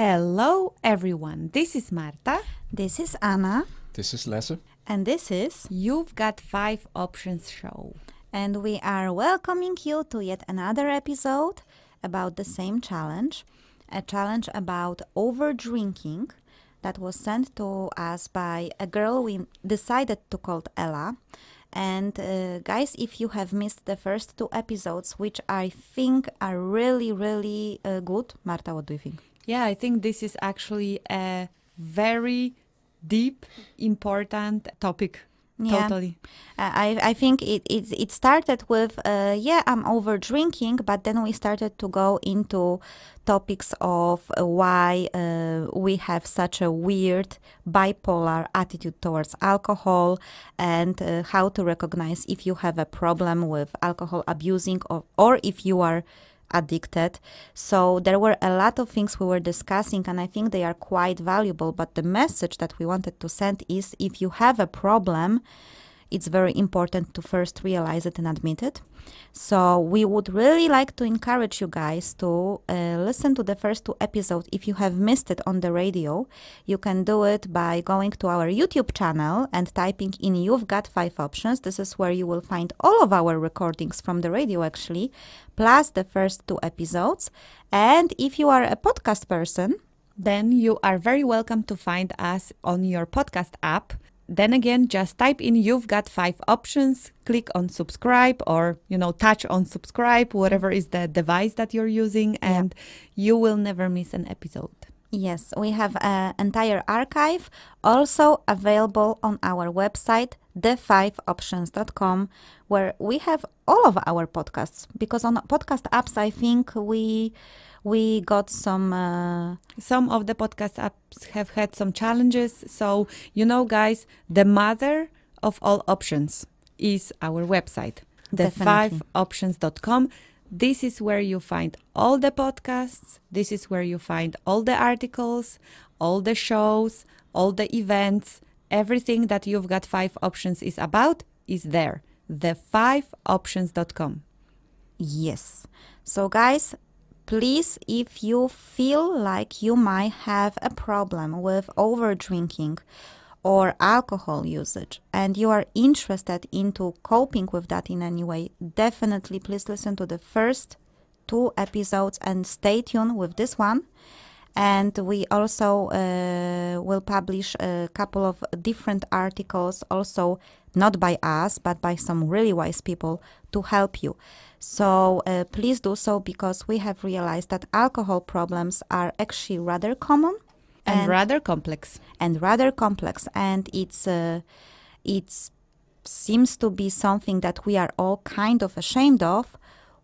Hello, everyone. This is Marta. This is Anna. This is Lasse. And this is You've Got Five Options Show. And we are welcoming you to yet another episode about the same challenge a challenge about over drinking that was sent to us by a girl we decided to call Ella. And uh, guys, if you have missed the first two episodes, which I think are really, really uh, good, Marta, what do you think? Yeah, I think this is actually a very deep, important topic. Yeah. Totally. Uh, I, I think it, it, it started with, uh, yeah, I'm over drinking, but then we started to go into topics of why uh, we have such a weird bipolar attitude towards alcohol and uh, how to recognize if you have a problem with alcohol abusing or, or if you are addicted. So there were a lot of things we were discussing, and I think they are quite valuable. But the message that we wanted to send is if you have a problem, it's very important to first realize it and admit it. So we would really like to encourage you guys to uh, listen to the first two episodes. If you have missed it on the radio, you can do it by going to our YouTube channel and typing in You've Got Five Options. This is where you will find all of our recordings from the radio, actually, plus the first two episodes. And if you are a podcast person, then you are very welcome to find us on your podcast app. Then again, just type in you've got five options, click on subscribe or, you know, touch on subscribe, whatever is the device that you're using, and yeah. you will never miss an episode. Yes, we have an entire archive also available on our website, the5options.com, where we have all of our podcasts because on podcast apps, I think we we got some. Uh, some of the podcast apps have had some challenges. So, you know, guys, the mother of all options is our website, the 5 com. This is where you find all the podcasts. This is where you find all the articles, all the shows, all the events. Everything that you've got five options is about is there. the 5 com. Yes. So, guys, Please, if you feel like you might have a problem with over drinking or alcohol usage and you are interested into coping with that in any way, definitely please listen to the first two episodes and stay tuned with this one and we also uh, will publish a couple of different articles also not by us but by some really wise people to help you so uh, please do so because we have realized that alcohol problems are actually rather common and, and rather complex. And rather complex, and it's uh, it's seems to be something that we are all kind of ashamed of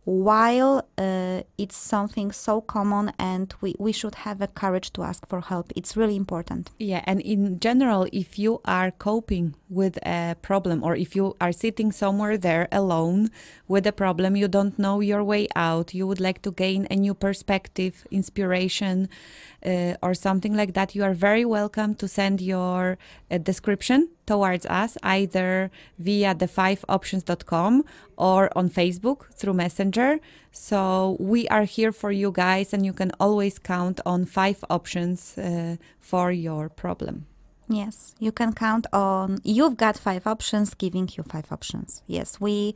while uh, it's something so common and we, we should have a courage to ask for help it's really important yeah and in general if you are coping with a problem or if you are sitting somewhere there alone with a problem you don't know your way out you would like to gain a new perspective inspiration uh, or something like that you are very welcome to send your uh, description towards us either via the5options.com or on Facebook through Messenger. So we are here for you guys, and you can always count on five options uh, for your problem. Yes, you can count on you've got five options giving you five options. Yes, we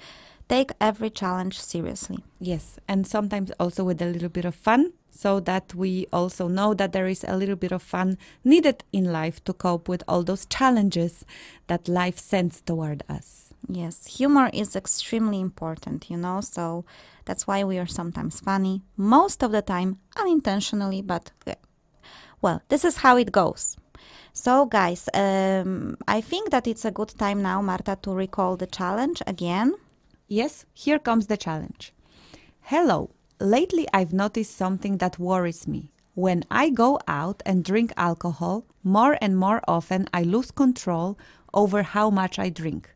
take every challenge seriously. Yes, and sometimes also with a little bit of fun, so that we also know that there is a little bit of fun needed in life to cope with all those challenges that life sends toward us. Yes, humor is extremely important, you know, so that's why we are sometimes funny, most of the time unintentionally, but well, this is how it goes. So, guys, um, I think that it's a good time now, Marta, to recall the challenge again. Yes, here comes the challenge. Hello, lately I've noticed something that worries me. When I go out and drink alcohol, more and more often I lose control over how much I drink.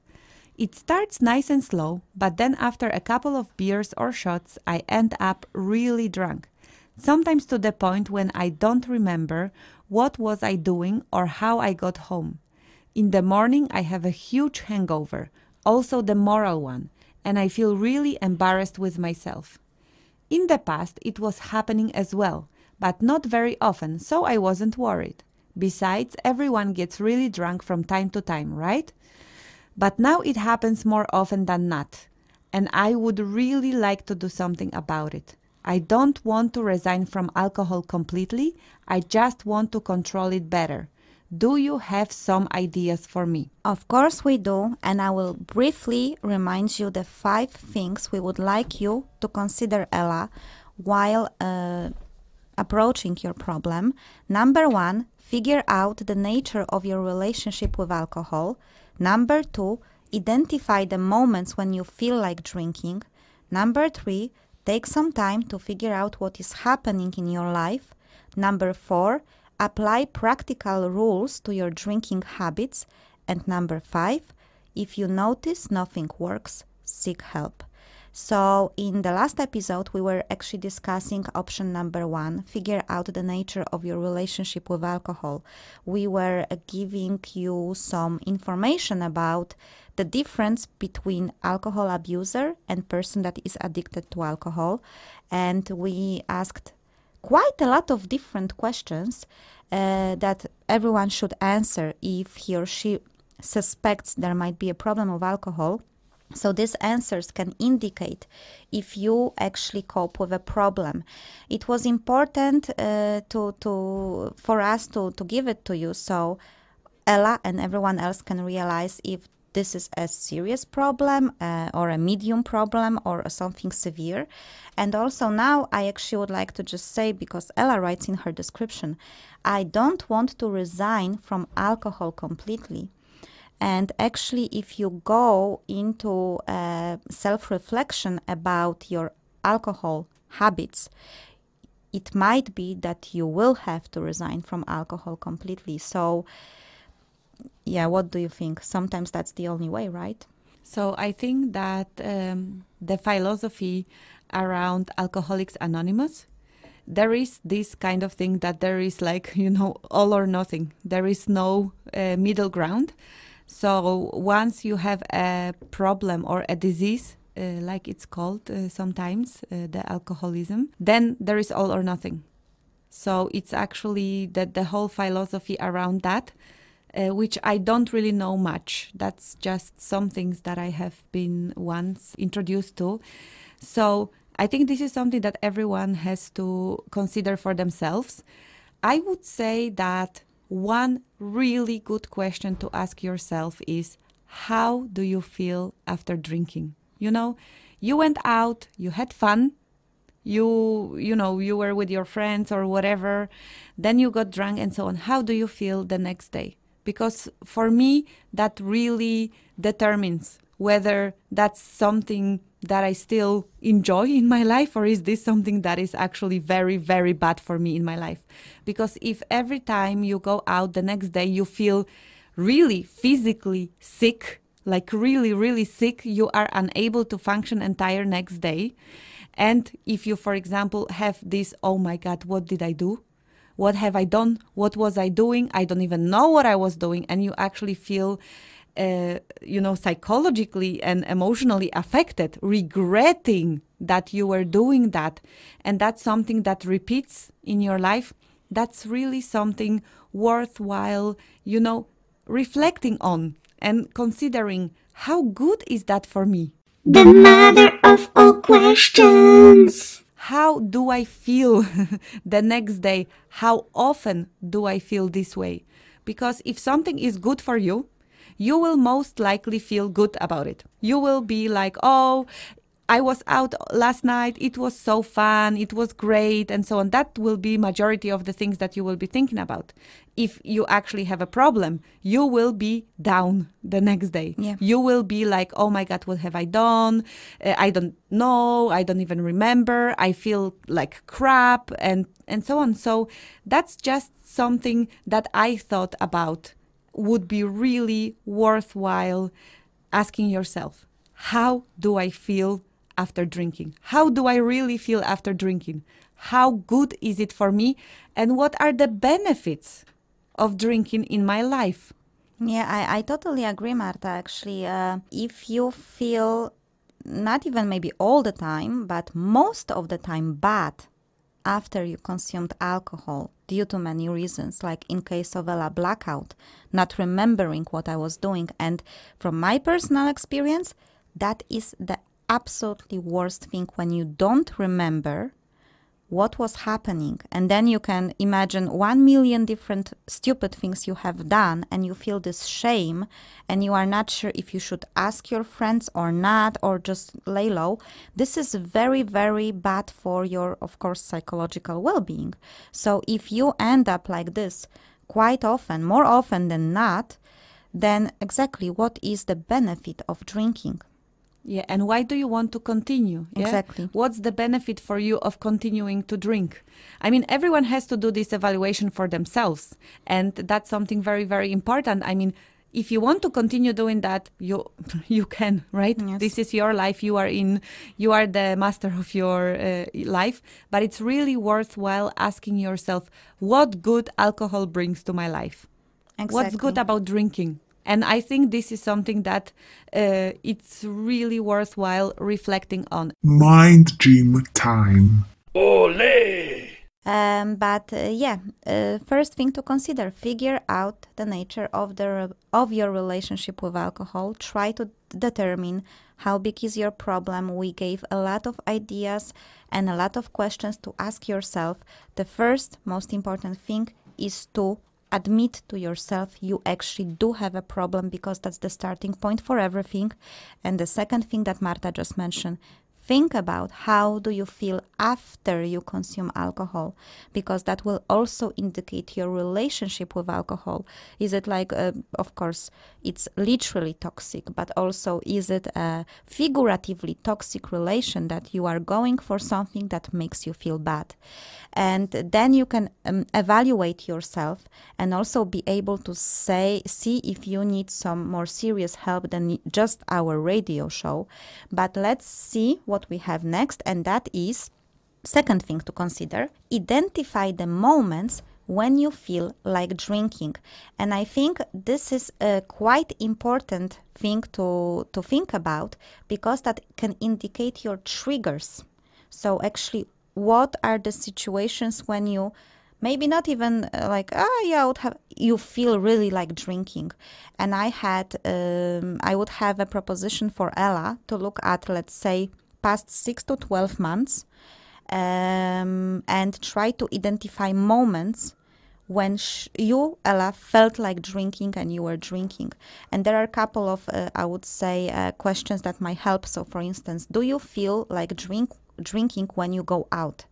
It starts nice and slow, but then after a couple of beers or shots, I end up really drunk. Sometimes to the point when I don't remember what was I doing or how I got home. In the morning I have a huge hangover, also the moral one, and I feel really embarrassed with myself. In the past, it was happening as well, but not very often, so I wasn't worried. Besides, everyone gets really drunk from time to time, right? But now it happens more often than not, and I would really like to do something about it. I don't want to resign from alcohol completely, I just want to control it better. Do you have some ideas for me? Of course, we do, and I will briefly remind you the five things we would like you to consider, Ella, while uh, approaching your problem. Number one, figure out the nature of your relationship with alcohol. Number two, identify the moments when you feel like drinking. Number three, take some time to figure out what is happening in your life. Number four, Apply practical rules to your drinking habits. And number five, if you notice nothing works, seek help. So, in the last episode, we were actually discussing option number one figure out the nature of your relationship with alcohol. We were giving you some information about the difference between alcohol abuser and person that is addicted to alcohol and we asked quite a lot of different questions uh, that everyone should answer if he or she suspects there might be a problem of alcohol. So these answers can indicate if you actually cope with a problem. It was important uh, to, to, for us to, to give it to you so Ella and everyone else can realize if this is a serious problem uh, or a medium problem or something severe. And also now I actually would like to just say, because Ella writes in her description, I don't want to resign from alcohol completely. And actually, if you go into uh, self reflection about your alcohol habits, it might be that you will have to resign from alcohol completely. So, yeah, what do you think? Sometimes that's the only way, right? So I think that um, the philosophy around Alcoholics Anonymous, there is this kind of thing that there is like, you know, all or nothing. There is no uh, middle ground. So once you have a problem or a disease, uh, like it's called uh, sometimes, uh, the alcoholism, then there is all or nothing. So it's actually that the whole philosophy around that uh, which I don't really know much. That's just some things that I have been once introduced to. So I think this is something that everyone has to consider for themselves. I would say that one really good question to ask yourself is how do you feel after drinking? You know, you went out, you had fun, you you know you were with your friends or whatever then you got drunk and so on how do you feel the next day because for me that really determines whether that's something that I still enjoy in my life or is this something that is actually very very bad for me in my life because if every time you go out the next day you feel really physically sick like really really sick you are unable to function entire next day and if you for example have this oh my god what did I do what have I done? What was I doing? I don't even know what I was doing. And you actually feel, uh, you know, psychologically and emotionally affected, regretting that you were doing that. And that's something that repeats in your life. That's really something worthwhile, you know, reflecting on and considering how good is that for me? The mother of all questions how do I feel the next day? How often do I feel this way? Because if something is good for you, you will most likely feel good about it. You will be like, oh, I was out last night. It was so fun. It was great, and so on. That will be majority of the things that you will be thinking about. If you actually have a problem, you will be down the next day. Yeah. You will be like, oh my god, what have I done? Uh, I don't know. I don't even remember. I feel like crap, and and so on. So that's just something that I thought about would be really worthwhile asking yourself how do I feel after drinking? How do I really feel after drinking? How good is it for me? And what are the benefits of drinking in my life? Yeah, I, I totally agree, Marta. Actually, uh, if you feel not even maybe all the time, but most of the time bad after you consumed alcohol due to many reasons, like in case of a blackout, not remembering what I was doing. And from my personal experience, that is the absolutely worst thing when you don't remember what was happening. And then you can imagine 1 million different stupid things you have done, and you feel this shame, and you are not sure if you should ask your friends or not, or just lay low. This is very, very bad for your, of course, psychological well being. So if you end up like this quite often, more often than not, then exactly what is the benefit of drinking? Yeah, and why do you want to continue? Yeah? Exactly. What's the benefit for you of continuing to drink? I mean, everyone has to do this evaluation for themselves, and that's something very, very important. I mean, if you want to continue doing that, you you can, right? Yes. This is your life. You are in. You are the master of your uh, life. But it's really worthwhile asking yourself, what good alcohol brings to my life? Exactly. What's good about drinking? And I think this is something that uh, it's really worthwhile reflecting on. Mind gym time. Ole! Um, but uh, yeah, uh, first thing to consider: figure out the nature of the of your relationship with alcohol. Try to determine how big is your problem. We gave a lot of ideas and a lot of questions to ask yourself. The first, most important thing is to admit to yourself you actually do have a problem because that's the starting point for everything. And the second thing that Marta just mentioned, think about how do you feel after you consume alcohol because that will also indicate your relationship with alcohol is it like uh, of course it's literally toxic but also is it a figuratively toxic relation that you are going for something that makes you feel bad and then you can um, evaluate yourself and also be able to say see if you need some more serious help than just our radio show but let's see what what we have next, and that is second thing to consider identify the moments when you feel like drinking and i think this is a quite important thing to to think about because that can indicate your triggers so actually what are the situations when you maybe not even uh, like ah oh, yeah I would have you feel really like drinking and i had um, i would have a proposition for ella to look at let's say past six to 12 months um, and try to identify moments when you, Ella, felt like drinking and you were drinking. And there are a couple of, uh, I would say, uh, questions that might help. So, for instance, do you feel like drink drinking when you go out?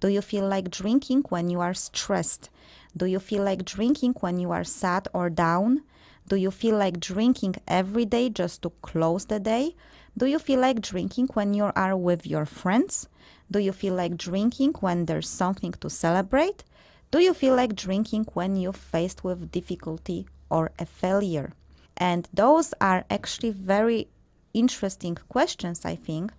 Do you feel like drinking when you are stressed? Do you feel like drinking when you are sad or down? Do you feel like drinking every day just to close the day? Do you feel like drinking when you are with your friends? Do you feel like drinking when there's something to celebrate? Do you feel like drinking when you're faced with difficulty or a failure? And those are actually very interesting questions, I think,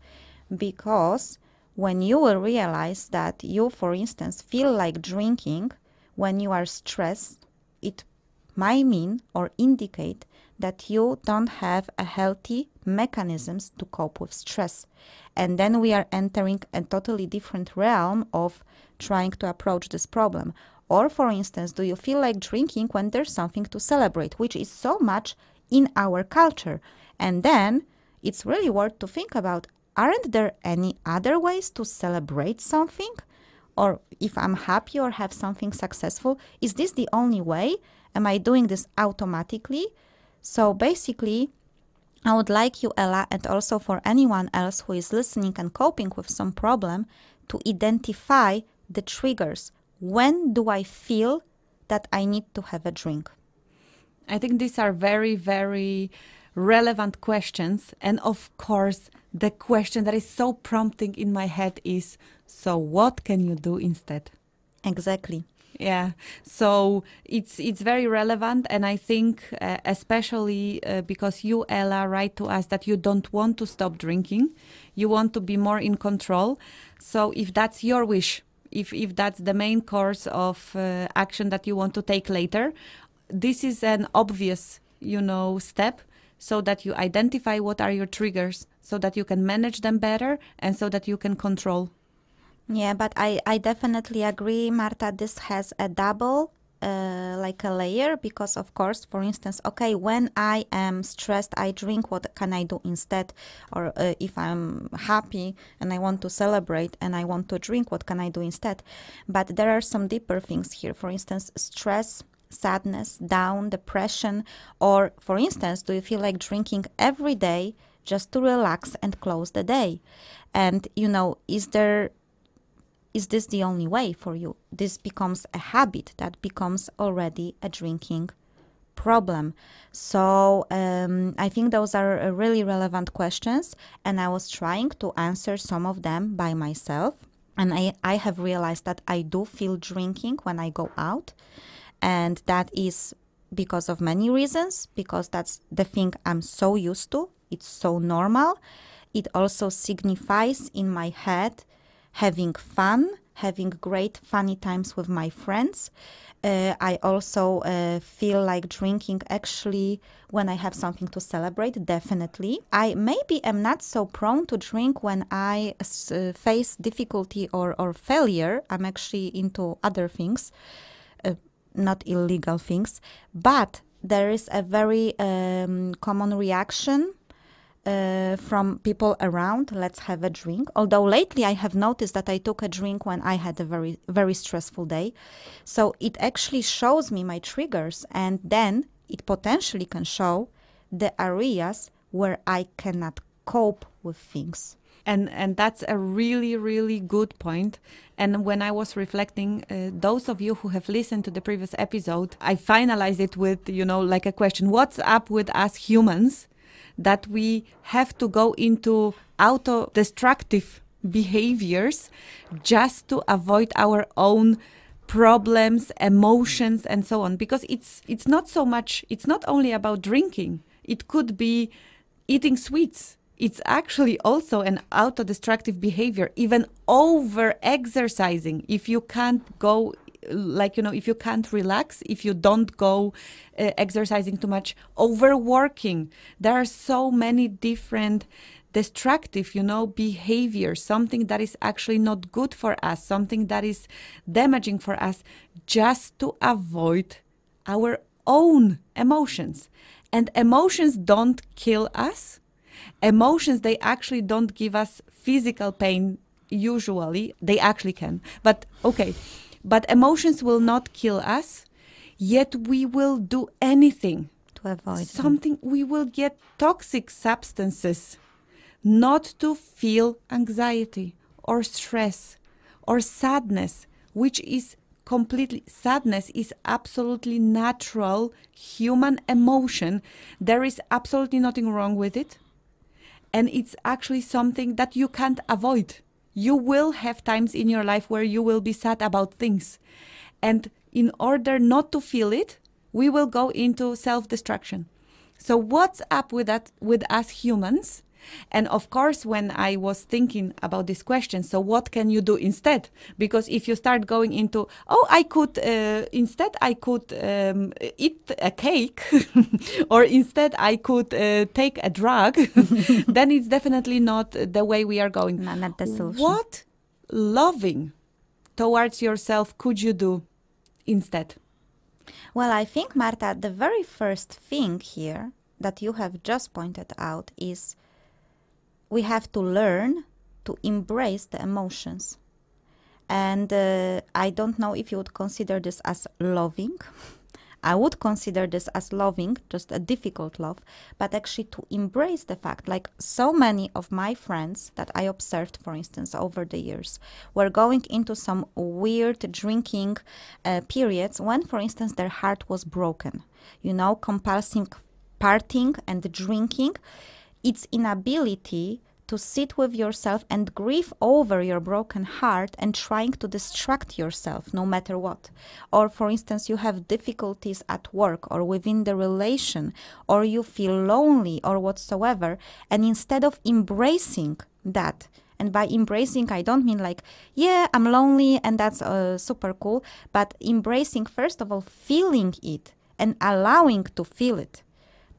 because when you will realize that you, for instance, feel like drinking when you are stressed, it might mean or indicate that you don't have a healthy mechanisms to cope with stress and then we are entering a totally different realm of trying to approach this problem or for instance do you feel like drinking when there's something to celebrate which is so much in our culture and then it's really worth to think about aren't there any other ways to celebrate something or if I'm happy or have something successful, is this the only way? Am I doing this automatically? So basically, I would like you, Ella, and also for anyone else who is listening and coping with some problem, to identify the triggers. When do I feel that I need to have a drink? I think these are very, very relevant questions. And of course, the question that is so prompting in my head is so, what can you do instead? Exactly. Yeah, so it's it's very relevant, and I think uh, especially uh, because you, Ella, write to us that you don't want to stop drinking, you want to be more in control. So if that's your wish, if if that's the main course of uh, action that you want to take later, this is an obvious, you know, step so that you identify what are your triggers so that you can manage them better and so that you can control yeah, but I, I definitely agree, Marta. This has a double uh, like a layer because of course for instance okay when i am stressed i drink what can i do instead or uh, if i'm happy and i want to celebrate and i want to drink what can i do instead but there are some deeper things here for instance stress sadness down depression or for instance do you feel like drinking every day just to relax and close the day and you know is there is this the only way for you? This becomes a habit that becomes already a drinking problem. So um, I think those are uh, really relevant questions, and I was trying to answer some of them by myself. And I, I have realized that I do feel drinking when I go out, and that is because of many reasons, because that's the thing I'm so used to, it's so normal. It also signifies in my head having fun, having great funny times with my friends. Uh, I also uh, feel like drinking actually when I have something to celebrate, definitely. I maybe am not so prone to drink when I uh, face difficulty or, or failure. I'm actually into other things, uh, not illegal things. But there is a very um, common reaction uh, from people around. Let's have a drink. Although lately I have noticed that I took a drink when I had a very, very stressful day. So it actually shows me my triggers and then it potentially can show the areas where I cannot cope with things and and that's a really really good point and when i was reflecting uh, those of you who have listened to the previous episode i finalized it with you know like a question what's up with us humans that we have to go into auto destructive behaviors just to avoid our own problems emotions and so on because it's it's not so much it's not only about drinking it could be eating sweets it's actually also an auto destructive behavior even over exercising if you can't go like you know if you can't relax if you don't go uh, exercising too much overworking there are so many different destructive you know behavior something that is actually not good for us something that is damaging for us just to avoid our own emotions and emotions don't kill us emotions they actually don't give us physical pain usually they actually can but okay but emotions will not kill us, yet we will do anything to avoid something. Them. We will get toxic substances not to feel anxiety or stress or sadness, which is completely sadness is absolutely natural human emotion. There is absolutely nothing wrong with it. And it's actually something that you can't avoid you will have times in your life where you will be sad about things. And in order not to feel it, we will go into self destruction. So, what's up with that with us humans and of course, when I was thinking about this question, so what can you do instead? Because if you start going into, oh, I could, uh, instead, I could um, eat a cake, or instead, I could uh, take a drug, then it's definitely not the way we are going. No, not the solution. What loving towards yourself could you do instead? Well, I think, Marta, the very first thing here that you have just pointed out is we have to learn to embrace the emotions. And uh, I don't know if you would consider this as loving. I would consider this as loving, just a difficult love, but actually to embrace the fact, like so many of my friends that I observed, for instance, over the years, were going into some weird drinking uh, periods when, for instance, their heart was broken, you know, compulsive partying and drinking its inability to sit with yourself and grieve over your broken heart and trying to distract yourself no matter what. Or, for instance, you have difficulties at work or within the relation, or you feel lonely or whatsoever. And instead of embracing that, and by embracing, I don't mean like, yeah, I'm lonely and that's uh, super cool, but embracing, first of all, feeling it and allowing to feel it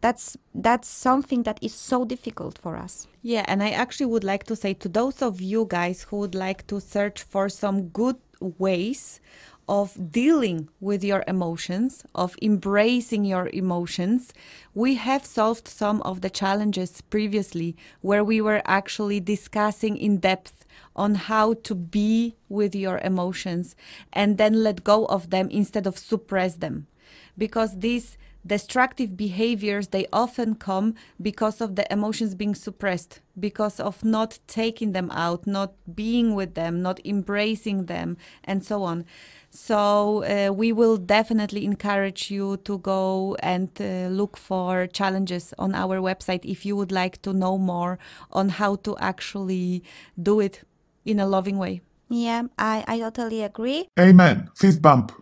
that's that's something that is so difficult for us yeah and i actually would like to say to those of you guys who would like to search for some good ways of dealing with your emotions, of embracing your emotions. We have solved some of the challenges previously where we were actually discussing in depth on how to be with your emotions and then let go of them instead of suppress them. Because this destructive behaviors they often come because of the emotions being suppressed because of not taking them out not being with them not embracing them and so on so uh, we will definitely encourage you to go and uh, look for challenges on our website if you would like to know more on how to actually do it in a loving way yeah i, I totally agree amen fist bump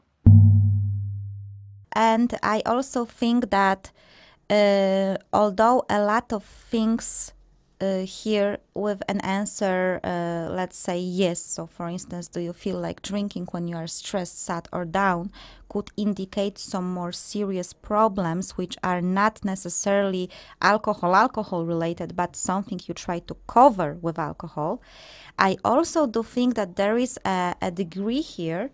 and I also think that uh, although a lot of things uh, here with an answer, uh, let's say yes. So, for instance, do you feel like drinking when you are stressed, sad, or down could indicate some more serious problems, which are not necessarily alcohol, alcohol related, but something you try to cover with alcohol. I also do think that there is a, a degree here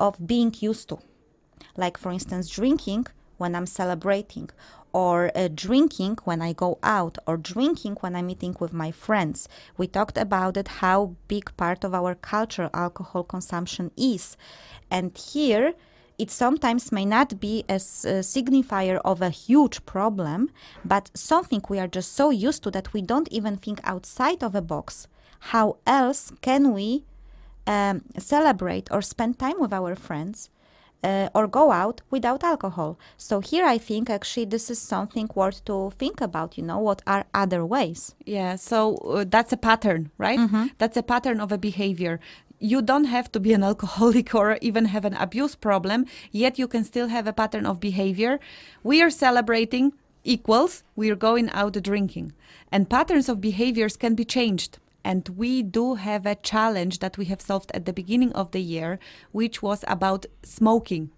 of being used to like for instance drinking when I'm celebrating, or uh, drinking when I go out, or drinking when I'm meeting with my friends. We talked about it how big part of our culture alcohol consumption is. And here, it sometimes may not be a, a signifier of a huge problem, but something we are just so used to that we don't even think outside of a box. How else can we um, celebrate or spend time with our friends? uh, or go out without alcohol. So here I think actually this is something worth to think about, you know, what are other ways? Yeah, so uh, that's a pattern, right? Mm -hmm. That's a pattern of a behavior. You don't have to be an alcoholic or even have an abuse problem, yet you can still have a pattern of behavior. We are celebrating equals we're going out drinking. And patterns of behaviors can be changed. And we do have a challenge that we have solved at the beginning of the year, which was about smoking,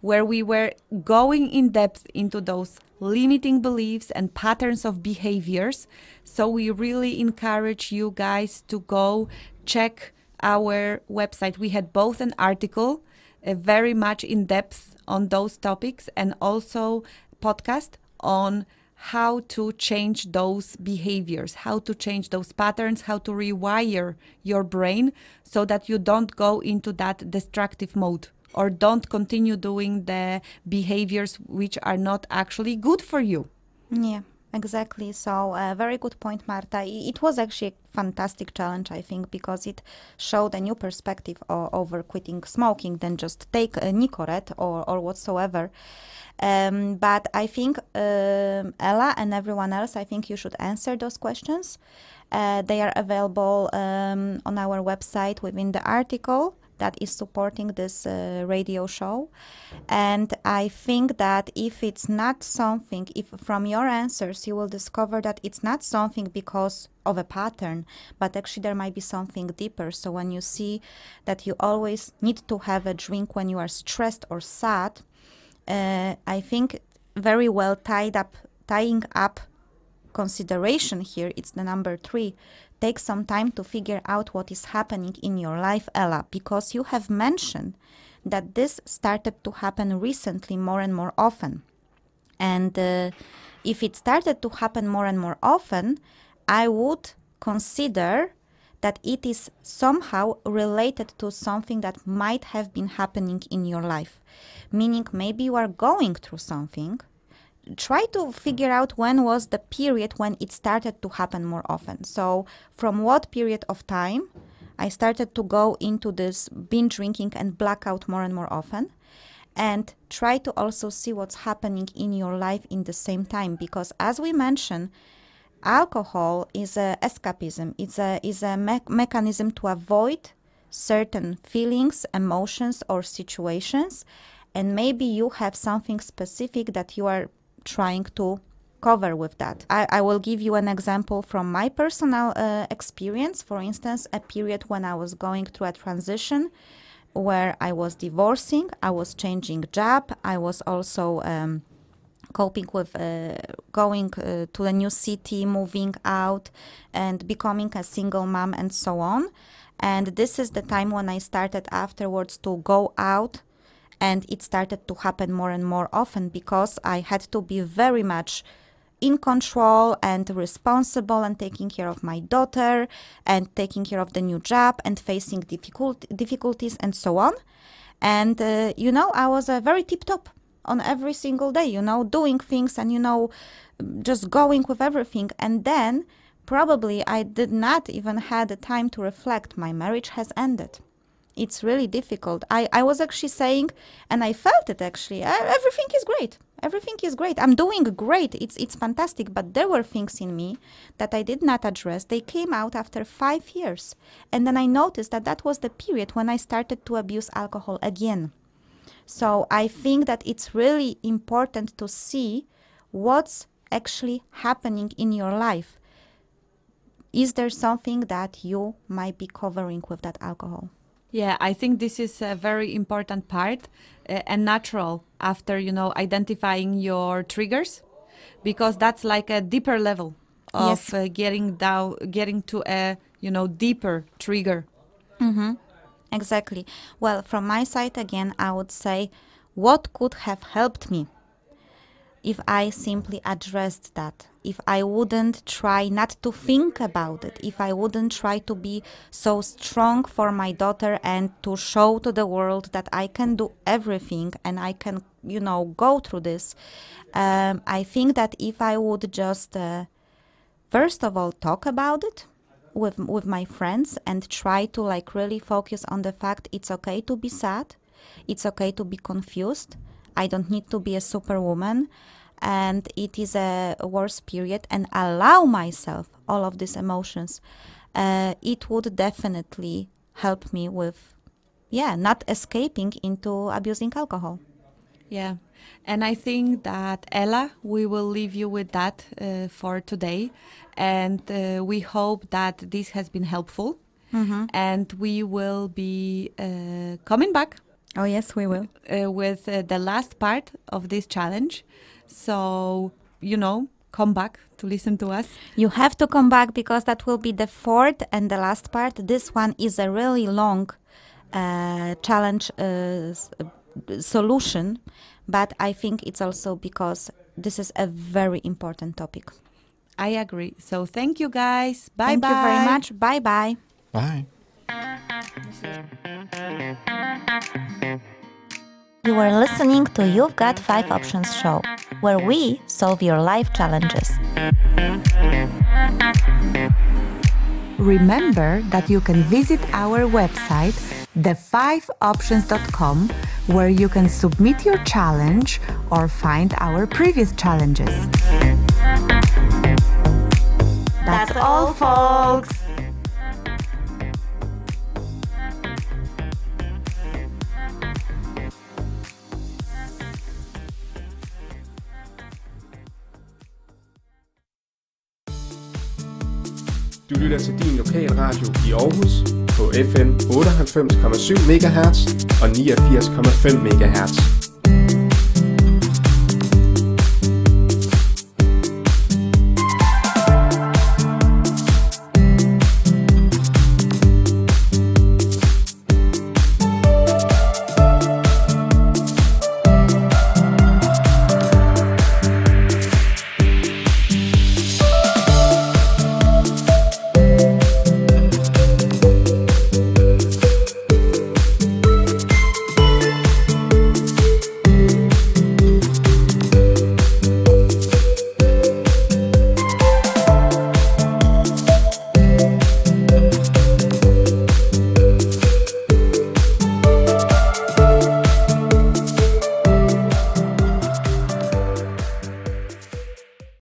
where we were going in depth into those limiting beliefs and patterns of behaviors. So we really encourage you guys to go check our website. We had both an article uh, very much in depth on those topics and also podcast on how to change those behaviors, how to change those patterns, how to rewire your brain so that you don't go into that destructive mode or don't continue doing the behaviors which are not actually good for you. Yeah. Exactly. So, a uh, very good point, Marta. It was actually a fantastic challenge, I think, because it showed a new perspective o- over quitting smoking than just take a Nicorette or, or whatsoever. Um, but I think, um, Ella and everyone else, I think you should answer those questions. Uh, they are available um, on our website within the article that is supporting this uh, radio show. And I think that if it's not something, if from your answers you will discover that it's not something because of a pattern, but actually there might be something deeper. So when you see that you always need to have a drink when you are stressed or sad, uh, I think very well tied up, tying up consideration here. It's the number three take some time to figure out what is happening in your life, Ella, because you have mentioned that this started to happen recently more and more often. And uh, if it started to happen more and more often, I would consider that it is somehow related to something that might have been happening in your life. Meaning, maybe you are going through something try to figure out when was the period when it started to happen more often. So, from what period of time I started to go into this binge drinking and blackout more and more often. And try to also see what's happening in your life in the same time. Because, as we mentioned, alcohol is a escapism, it's a, is a me mechanism to avoid certain feelings, emotions, or situations and maybe you have something specific that you are trying to cover with that. I, I, will give you an example from my personal uh, experience. For instance, a period when I was going through a transition where I was divorcing, I was changing job, I was also um, coping with uh, going uh, to a new city, moving out, and becoming a single mom, and so on. And this is the time when I started afterwards to go out and it started to happen more and more often because I had to be very much in control and responsible and taking care of my daughter and taking care of the new job and facing difficult difficulties and so on and uh, you know i was uh, very tip top on every single day you know doing things and you know just going with everything and then probably i did not even had the time to reflect my marriage has ended it's really difficult. I, I was actually saying, and I felt it actually, everything is great. Everything is great. I'm doing great. It's, it's fantastic. But there were things in me that I did not address. They came out after five years. And then I noticed that that was the period when I started to abuse alcohol again. So I think that it's really important to see what's actually happening in your life. Is there something that you might be covering with that alcohol? Yeah, I think this is a very important part uh, and natural after, you know, identifying your triggers because that's like a deeper level of yes. uh, getting down getting to a, you know, deeper trigger. Mm-hmm. Exactly. Well, from my side again, I would say what could have helped me if I simply addressed that if I wouldn't try not to think about it, if I wouldn't try to be so strong for my daughter and to show to the world that I can do everything and I can, you know, go through this, um, I think that if I would just, uh, first of all, talk about it with with my friends and try to like really focus on the fact it's okay to be sad, it's okay to be confused. I don't need to be a superwoman and it is a worse period and allow myself all of these emotions uh, it would definitely help me with yeah not escaping into abusing alcohol yeah and i think that ella we will leave you with that uh, for today and uh, we hope that this has been helpful mm-hmm. and we will be uh, coming back oh yes we will uh, with uh, the last part of this challenge so, you know, come back to listen to us. You have to come back because that will be the fourth and the last part. This one is a really long uh, challenge uh, uh solution, but I think it's also because this is a very important topic. I agree. So thank you guys. Bye thank bye. Thank you very much. Bye bye. Bye. You are listening to You've Got 5 Options show, where we solve your life challenges. Remember that you can visit our website, thefiveoptions.com, where you can submit your challenge or find our previous challenges. That's all, folks! Du lytter til din radio i Aarhus på FM 98,7 MHz og 89,5 MHz.